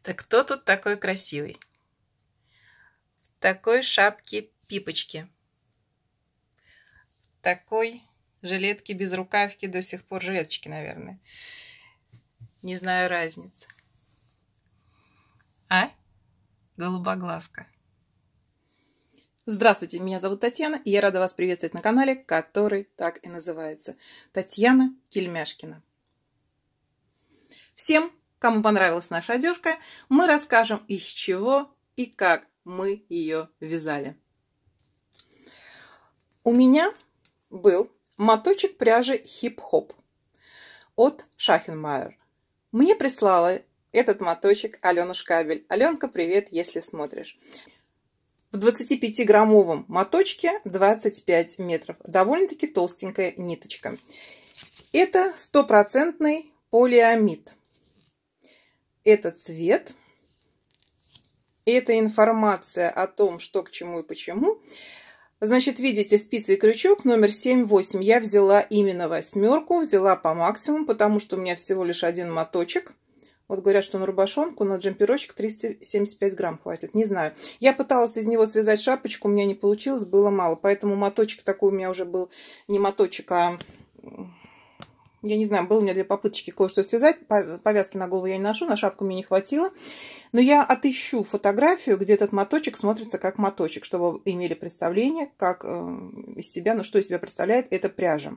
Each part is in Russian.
Это кто тут такой красивый? В такой шапке пипочки. В такой жилетке без рукавки до сих пор жилеточки, наверное. Не знаю разницы. А? Голубоглазка. Здравствуйте, меня зовут Татьяна, и я рада вас приветствовать на канале, который так и называется. Татьяна Кельмяшкина. Всем Кому понравилась наша одежка, мы расскажем, из чего и как мы ее вязали. У меня был моточек пряжи хип-хоп от Шахенмайер. Мне прислала этот моточек Алена Шкабель. Аленка, привет, если смотришь. В 25-граммовом моточке 25 метров. Довольно-таки толстенькая ниточка. Это стопроцентный полиамид этот цвет. эта информация о том, что к чему и почему. Значит, видите, спицы и крючок номер 7-8. Я взяла именно восьмерку, взяла по максимуму, потому что у меня всего лишь один моточек. Вот говорят, что на рубашонку, на джемперочек 375 грамм хватит. Не знаю. Я пыталась из него связать шапочку, у меня не получилось, было мало. Поэтому моточек такой у меня уже был не моточек, а я не знаю, было у меня две попытки кое-что связать. Повязки на голову я не ношу, на шапку мне не хватило. Но я отыщу фотографию, где этот моточек смотрится как моточек, чтобы вы имели представление, как э, из себя, ну что из себя представляет эта пряжа.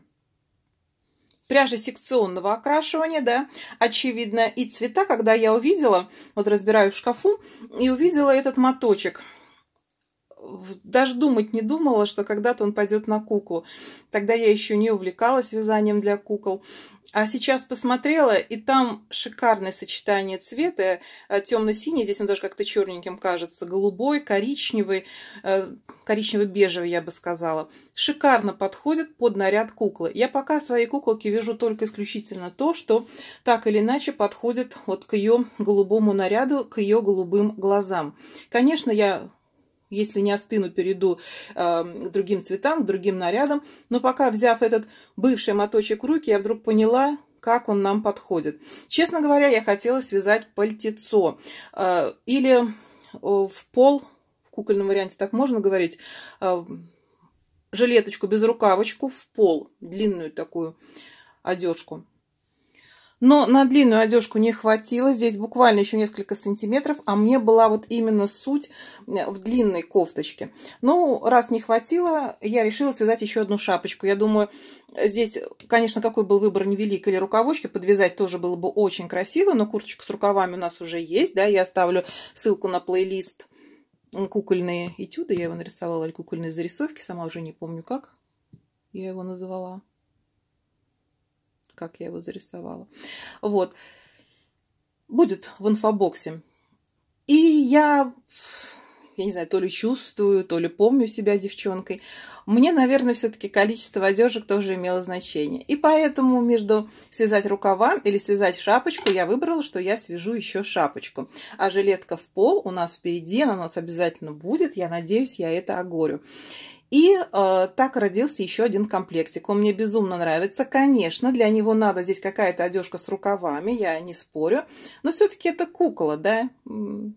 Пряжа секционного окрашивания, да, очевидно. И цвета, когда я увидела, вот разбираю в шкафу, и увидела этот моточек – даже думать не думала, что когда-то он пойдет на куклу. Тогда я еще не увлекалась вязанием для кукол. А сейчас посмотрела, и там шикарное сочетание цвета. Э, Темно-синий, здесь он даже как-то черненьким кажется. Голубой, коричневый, э, коричнево-бежевый, я бы сказала. Шикарно подходит под наряд куклы. Я пока свои куколки вяжу только исключительно то, что так или иначе подходит вот к ее голубому наряду, к ее голубым глазам. Конечно, я если не остыну, перейду э, к другим цветам, к другим нарядам. Но пока, взяв этот бывший моточек в руки, я вдруг поняла, как он нам подходит. Честно говоря, я хотела связать пальтецо э, или э, в пол, в кукольном варианте так можно говорить, э, жилеточку без рукавочку в пол, длинную такую одежку. Но на длинную одежку не хватило. Здесь буквально еще несколько сантиметров. А мне была вот именно суть э, в длинной кофточке. Ну, раз не хватило, я решила связать еще одну шапочку. Я думаю, здесь, конечно, какой был выбор невелик. Или рукавочки подвязать тоже было бы очень красиво. Но курточка с рукавами у нас уже есть. да, Я оставлю ссылку на плейлист кукольные этюды. Я его нарисовала, или кукольные зарисовки. Сама уже не помню, как я его называла как я его зарисовала. Вот. Будет в инфобоксе. И я, я не знаю, то ли чувствую, то ли помню себя девчонкой. Мне, наверное, все-таки количество одежек тоже имело значение. И поэтому между связать рукава или связать шапочку я выбрала, что я свяжу еще шапочку. А жилетка в пол у нас впереди, она у нас обязательно будет. Я надеюсь, я это огорю. И э, так родился еще один комплектик. Он мне безумно нравится. Конечно, для него надо здесь какая-то одежка с рукавами, я не спорю. Но все-таки это кукла, да? У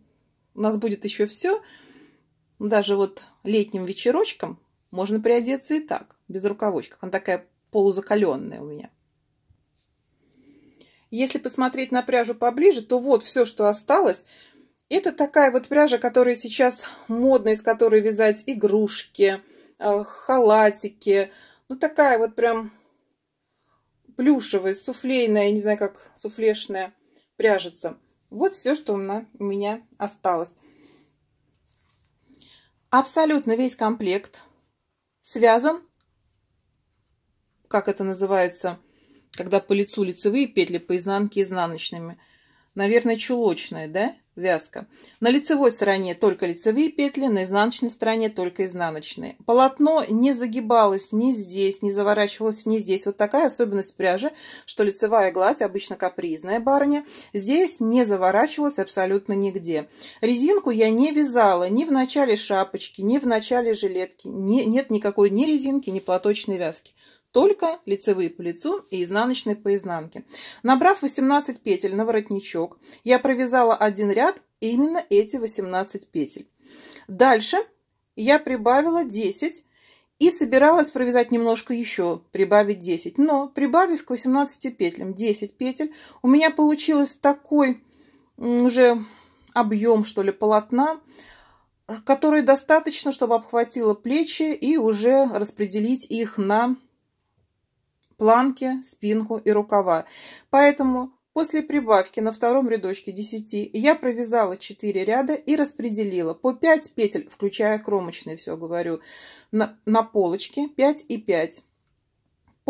нас будет еще все. Даже вот летним вечерочком можно приодеться и так, без рукавочков. Она такая полузакаленная у меня. Если посмотреть на пряжу поближе, то вот все, что осталось. Это такая вот пряжа, которая сейчас модная, из которой вязать игрушки, Э, халатики, Ну, такая вот прям плюшевая, суфлейная, не знаю, как суфлешная пряжется. Вот все, что у меня осталось. Абсолютно весь комплект связан, как это называется, когда по лицу лицевые петли, по изнанке изнаночными – Наверное, чулочная, да? Вязка. На лицевой стороне только лицевые петли, на изнаночной стороне только изнаночные. Полотно не загибалось ни здесь, не заворачивалось ни здесь. Вот такая особенность пряжи, что лицевая гладь, обычно капризная барыня, здесь не заворачивалась абсолютно нигде. Резинку я не вязала ни в начале шапочки, ни в начале жилетки. Не, нет никакой ни резинки, ни платочной вязки только лицевые по лицу и изнаночные по изнанке. Набрав 18 петель на воротничок, я провязала один ряд именно эти 18 петель. Дальше я прибавила 10 и собиралась провязать немножко еще, прибавить 10. Но прибавив к 18 петлям 10 петель, у меня получилось такой уже объем, что ли, полотна, который достаточно, чтобы обхватило плечи и уже распределить их на планки, спинку и рукава. Поэтому после прибавки на втором рядочке 10 я провязала 4 ряда и распределила по 5 петель, включая кромочные, все говорю, на, на полочке 5 и 5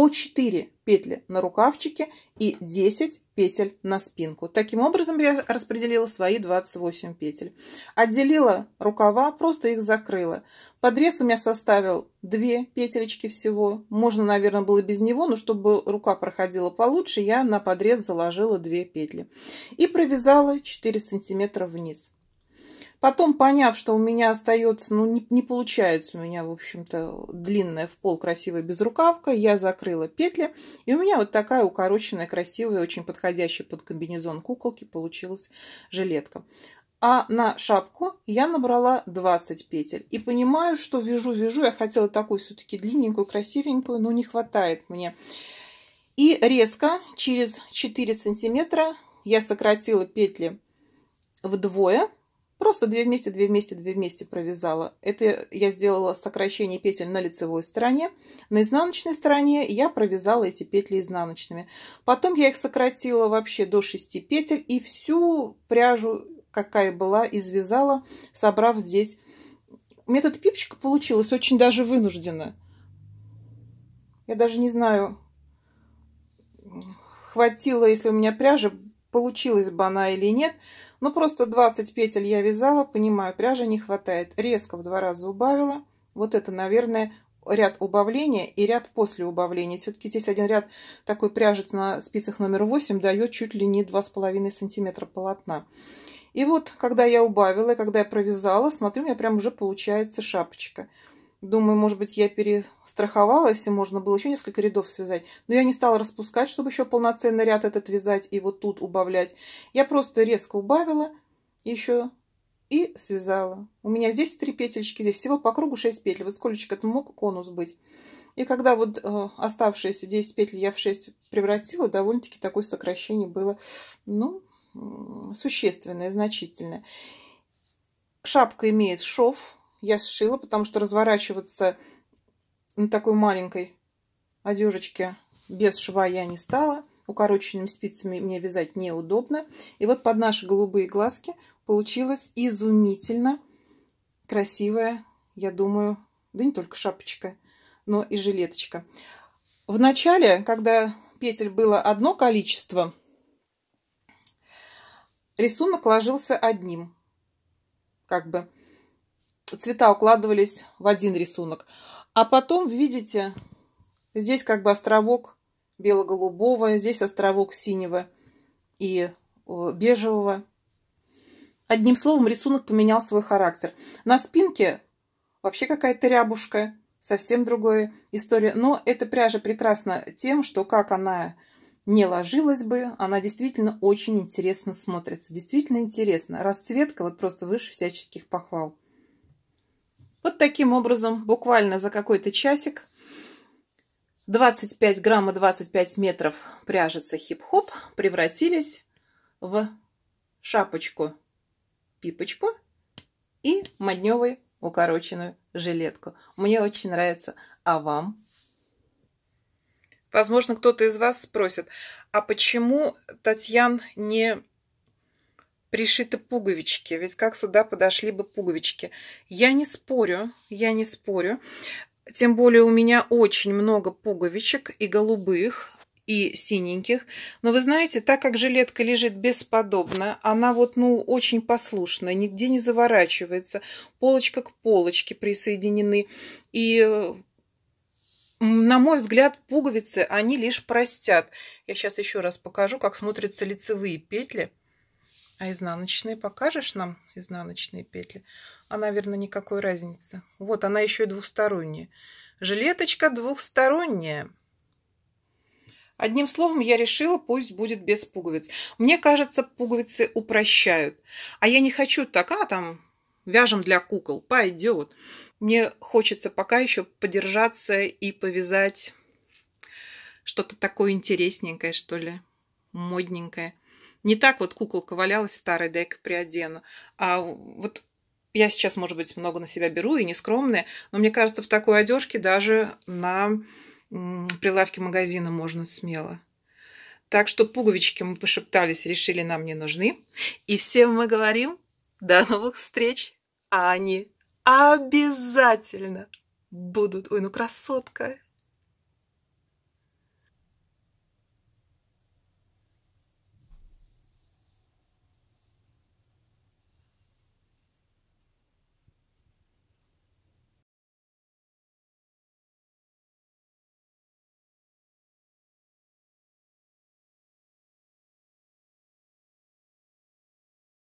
по 4 петли на рукавчике и 10 петель на спинку. Таким образом я распределила свои 28 петель. Отделила рукава, просто их закрыла. Подрез у меня составил 2 петелечки всего. Можно, наверное, было без него, но чтобы рука проходила получше, я на подрез заложила 2 петли. И провязала 4 сантиметра вниз. Потом, поняв, что у меня остается, ну, не, не получается у меня, в общем-то, длинная в пол красивая безрукавка, я закрыла петли, и у меня вот такая укороченная, красивая, очень подходящая под комбинезон куколки получилась жилетка. А на шапку я набрала 20 петель. И понимаю, что вяжу-вяжу, я хотела такую все-таки длинненькую, красивенькую, но не хватает мне. И резко через 4 сантиметра я сократила петли вдвое Просто две вместе, две вместе, две вместе провязала. Это я сделала сокращение петель на лицевой стороне. На изнаночной стороне я провязала эти петли изнаночными. Потом я их сократила вообще до 6 петель и всю пряжу, какая была, извязала, собрав здесь. Метод пипчика получилось очень даже вынужденно. Я даже не знаю, хватило, если у меня пряжа Получилось бы она или нет. Но просто 20 петель я вязала, понимаю, пряжи не хватает. Резко в два раза убавила. Вот это, наверное, ряд убавления и ряд после убавления. Все-таки здесь один ряд такой пряжец на спицах номер 8 дает чуть ли не 2,5 сантиметра полотна. И вот, когда я убавила, когда я провязала, смотрю, у меня прям уже получается шапочка. Думаю, может быть, я перестраховалась, и можно было еще несколько рядов связать. Но я не стала распускать, чтобы еще полноценный ряд этот вязать и вот тут убавлять. Я просто резко убавила еще и связала. У меня здесь три петельки, здесь всего по кругу 6 петель. Вот сколечек это мог конус быть. И когда вот э, оставшиеся 10 петель я в 6 превратила, довольно-таки такое сокращение было, ну, существенное, значительное. Шапка имеет шов, я сшила, потому что разворачиваться на такой маленькой одежечке без шва я не стала. Укороченными спицами мне вязать неудобно. И вот под наши голубые глазки получилась изумительно красивая, я думаю, да не только шапочка, но и жилеточка. В начале, когда петель было одно количество, рисунок ложился одним, как бы цвета укладывались в один рисунок. А потом, видите, здесь как бы островок бело-голубого, здесь островок синего и бежевого. Одним словом, рисунок поменял свой характер. На спинке вообще какая-то рябушка, совсем другая история. Но эта пряжа прекрасна тем, что как она не ложилась бы, она действительно очень интересно смотрится. Действительно интересно. Расцветка вот просто выше всяческих похвал. Вот таким образом, буквально за какой-то часик, 25 грамм и 25 метров пряжица хип-хоп превратились в шапочку-пипочку и модневую укороченную жилетку. Мне очень нравится. А вам? Возможно, кто-то из вас спросит, а почему Татьян не пришиты пуговички, ведь как сюда подошли бы пуговички. Я не спорю, я не спорю. Тем более у меня очень много пуговичек и голубых, и синеньких. Но вы знаете, так как жилетка лежит бесподобно, она вот, ну, очень послушная, нигде не заворачивается. Полочка к полочке присоединены. И, на мой взгляд, пуговицы, они лишь простят. Я сейчас еще раз покажу, как смотрятся лицевые петли. А изнаночные покажешь нам? Изнаночные петли. А, наверное, никакой разницы. Вот она еще и двухсторонняя. Жилеточка двухсторонняя. Одним словом, я решила, пусть будет без пуговиц. Мне кажется, пуговицы упрощают. А я не хочу так, а там вяжем для кукол, пойдет. Мне хочется пока еще подержаться и повязать что-то такое интересненькое, что ли, модненькое. Не так вот куколка валялась старая, дай-ка приодену. А вот я сейчас, может быть, много на себя беру и нескромная, но мне кажется, в такой одежке даже на прилавке магазина можно смело. Так что пуговички мы пошептались, решили, нам не нужны. И всем мы говорим до новых встреч, а они обязательно будут. Ой, ну красотка!